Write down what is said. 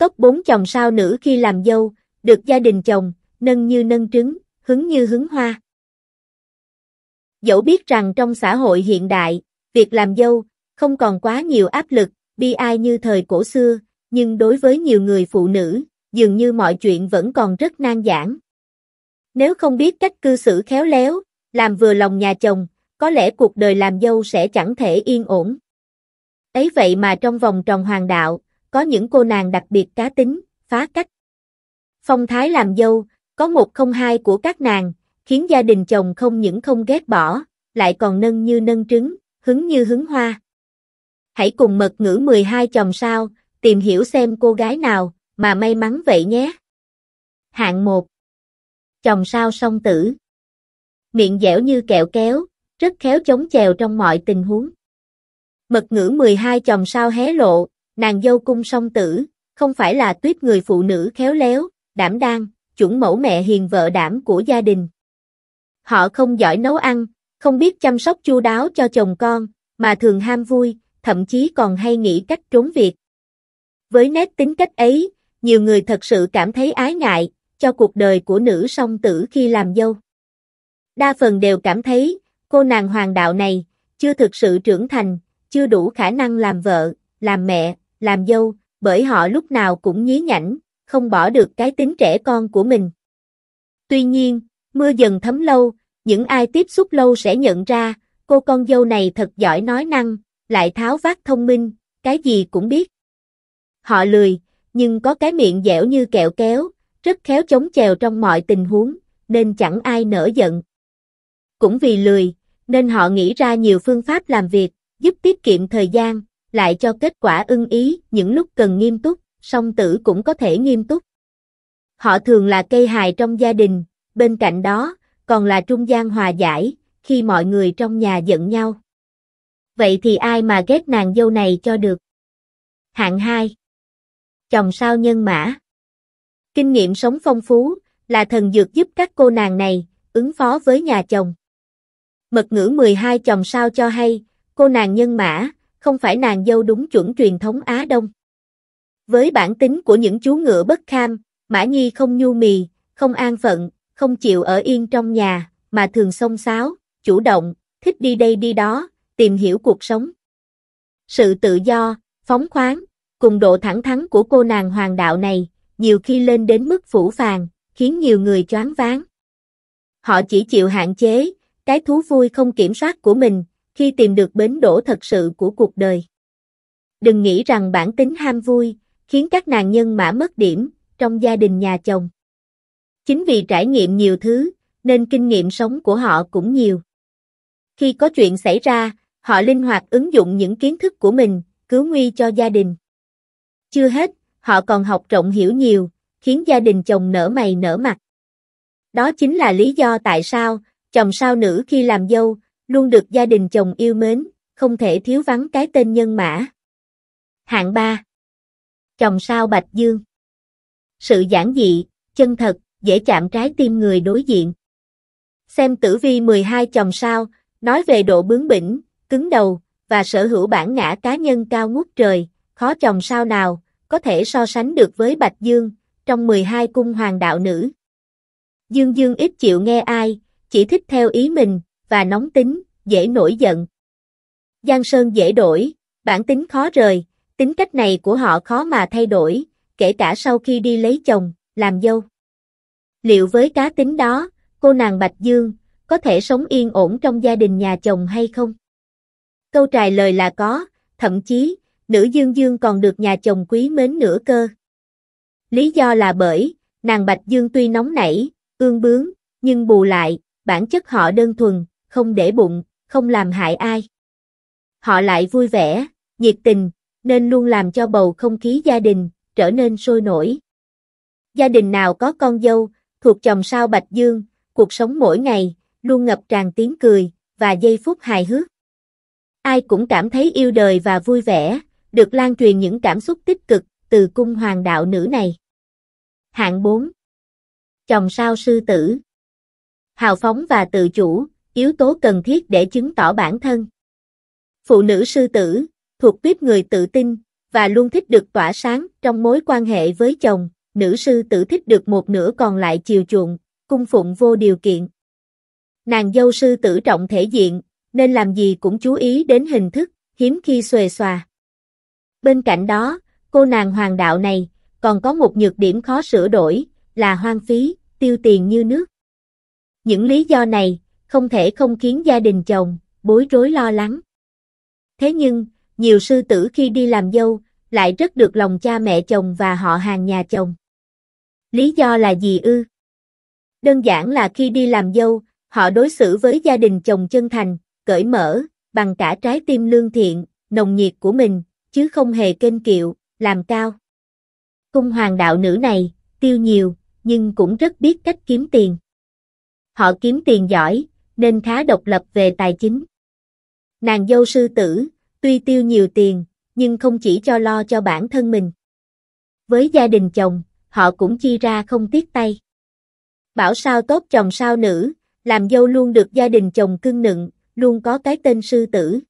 Tóc bốn chồng sao nữ khi làm dâu, được gia đình chồng, nâng như nâng trứng, hứng như hứng hoa. Dẫu biết rằng trong xã hội hiện đại, việc làm dâu không còn quá nhiều áp lực, bi ai như thời cổ xưa, nhưng đối với nhiều người phụ nữ, dường như mọi chuyện vẫn còn rất nan giản. Nếu không biết cách cư xử khéo léo, làm vừa lòng nhà chồng, có lẽ cuộc đời làm dâu sẽ chẳng thể yên ổn. Ấy vậy mà trong vòng tròn hoàng đạo, có những cô nàng đặc biệt cá tính, phá cách. Phong thái làm dâu, có một không hai của các nàng, khiến gia đình chồng không những không ghét bỏ, lại còn nâng như nâng trứng, hứng như hứng hoa. Hãy cùng mật ngữ 12 chồng sao, tìm hiểu xem cô gái nào mà may mắn vậy nhé. Hạng 1. Chồng sao song tử. Miệng dẻo như kẹo kéo, rất khéo chống chèo trong mọi tình huống. Mật ngữ 12 chồng sao hé lộ, Nàng dâu cung song tử, không phải là tuyết người phụ nữ khéo léo, đảm đang, chuẩn mẫu mẹ hiền vợ đảm của gia đình. Họ không giỏi nấu ăn, không biết chăm sóc chu đáo cho chồng con, mà thường ham vui, thậm chí còn hay nghĩ cách trốn việc. Với nét tính cách ấy, nhiều người thật sự cảm thấy ái ngại cho cuộc đời của nữ song tử khi làm dâu. Đa phần đều cảm thấy, cô nàng hoàng đạo này chưa thực sự trưởng thành, chưa đủ khả năng làm vợ, làm mẹ, làm dâu, bởi họ lúc nào cũng nhí nhảnh, không bỏ được cái tính trẻ con của mình. Tuy nhiên, mưa dần thấm lâu, những ai tiếp xúc lâu sẽ nhận ra, cô con dâu này thật giỏi nói năng, lại tháo vát thông minh, cái gì cũng biết. Họ lười, nhưng có cái miệng dẻo như kẹo kéo, rất khéo chống chèo trong mọi tình huống, nên chẳng ai nở giận. Cũng vì lười, nên họ nghĩ ra nhiều phương pháp làm việc, giúp tiết kiệm thời gian, lại cho kết quả ưng ý, những lúc cần nghiêm túc, song tử cũng có thể nghiêm túc. Họ thường là cây hài trong gia đình, bên cạnh đó, còn là trung gian hòa giải, khi mọi người trong nhà giận nhau. Vậy thì ai mà ghét nàng dâu này cho được? Hạng 2 Chồng sao nhân mã Kinh nghiệm sống phong phú, là thần dược giúp các cô nàng này, ứng phó với nhà chồng. Mật ngữ 12 chồng sao cho hay, cô nàng nhân mã, không phải nàng dâu đúng chuẩn truyền thống Á Đông. Với bản tính của những chú ngựa bất kham, Mã Nhi không nhu mì, không an phận, không chịu ở yên trong nhà, mà thường xông xáo, chủ động, thích đi đây đi đó, tìm hiểu cuộc sống. Sự tự do, phóng khoáng, cùng độ thẳng thắn của cô nàng hoàng đạo này, nhiều khi lên đến mức phủ phàng, khiến nhiều người choáng váng. Họ chỉ chịu hạn chế, cái thú vui không kiểm soát của mình, khi tìm được bến đổ thật sự của cuộc đời. Đừng nghĩ rằng bản tính ham vui, khiến các nàng nhân mã mất điểm, trong gia đình nhà chồng. Chính vì trải nghiệm nhiều thứ, nên kinh nghiệm sống của họ cũng nhiều. Khi có chuyện xảy ra, họ linh hoạt ứng dụng những kiến thức của mình, cứu nguy cho gia đình. Chưa hết, họ còn học rộng hiểu nhiều, khiến gia đình chồng nở mày nở mặt. Đó chính là lý do tại sao, chồng sao nữ khi làm dâu, luôn được gia đình chồng yêu mến, không thể thiếu vắng cái tên nhân mã. Hạng 3 Chồng sao Bạch Dương Sự giản dị, chân thật, dễ chạm trái tim người đối diện. Xem tử vi 12 chồng sao, nói về độ bướng bỉnh, cứng đầu, và sở hữu bản ngã cá nhân cao ngút trời, khó chồng sao nào, có thể so sánh được với Bạch Dương, trong 12 cung hoàng đạo nữ. Dương Dương ít chịu nghe ai, chỉ thích theo ý mình, và nóng tính, dễ nổi giận. Giang Sơn dễ đổi, bản tính khó rời, tính cách này của họ khó mà thay đổi, kể cả sau khi đi lấy chồng, làm dâu. Liệu với cá tính đó, cô nàng Bạch Dương có thể sống yên ổn trong gia đình nhà chồng hay không? Câu trả lời là có, thậm chí, nữ Dương Dương còn được nhà chồng quý mến nữa cơ. Lý do là bởi, nàng Bạch Dương tuy nóng nảy, ương bướng, nhưng bù lại, bản chất họ đơn thuần, không để bụng, không làm hại ai. Họ lại vui vẻ, nhiệt tình, nên luôn làm cho bầu không khí gia đình trở nên sôi nổi. Gia đình nào có con dâu, thuộc chồng sao Bạch Dương, cuộc sống mỗi ngày luôn ngập tràn tiếng cười và giây phút hài hước. Ai cũng cảm thấy yêu đời và vui vẻ, được lan truyền những cảm xúc tích cực từ cung hoàng đạo nữ này. Hạng 4. Chồng sao sư tử. Hào phóng và tự chủ, yếu tố cần thiết để chứng tỏ bản thân. Phụ nữ sư tử, thuộc tiếp người tự tin, và luôn thích được tỏa sáng trong mối quan hệ với chồng, nữ sư tử thích được một nửa còn lại chiều chuộng, cung phụng vô điều kiện. Nàng dâu sư tử trọng thể diện, nên làm gì cũng chú ý đến hình thức, hiếm khi xuề xòa. Bên cạnh đó, cô nàng hoàng đạo này còn có một nhược điểm khó sửa đổi, là hoang phí, tiêu tiền như nước. Những lý do này không thể không khiến gia đình chồng bối rối lo lắng. Thế nhưng, nhiều sư tử khi đi làm dâu, lại rất được lòng cha mẹ chồng và họ hàng nhà chồng. Lý do là gì ư? Đơn giản là khi đi làm dâu, họ đối xử với gia đình chồng chân thành, cởi mở, bằng cả trái tim lương thiện, nồng nhiệt của mình, chứ không hề kênh kiệu, làm cao. Cung hoàng đạo nữ này, tiêu nhiều, nhưng cũng rất biết cách kiếm tiền. Họ kiếm tiền giỏi, nên khá độc lập về tài chính. Nàng dâu sư tử, tuy tiêu nhiều tiền, nhưng không chỉ cho lo cho bản thân mình. Với gia đình chồng, họ cũng chi ra không tiếc tay. Bảo sao tốt chồng sao nữ, làm dâu luôn được gia đình chồng cưng nựng, luôn có cái tên sư tử.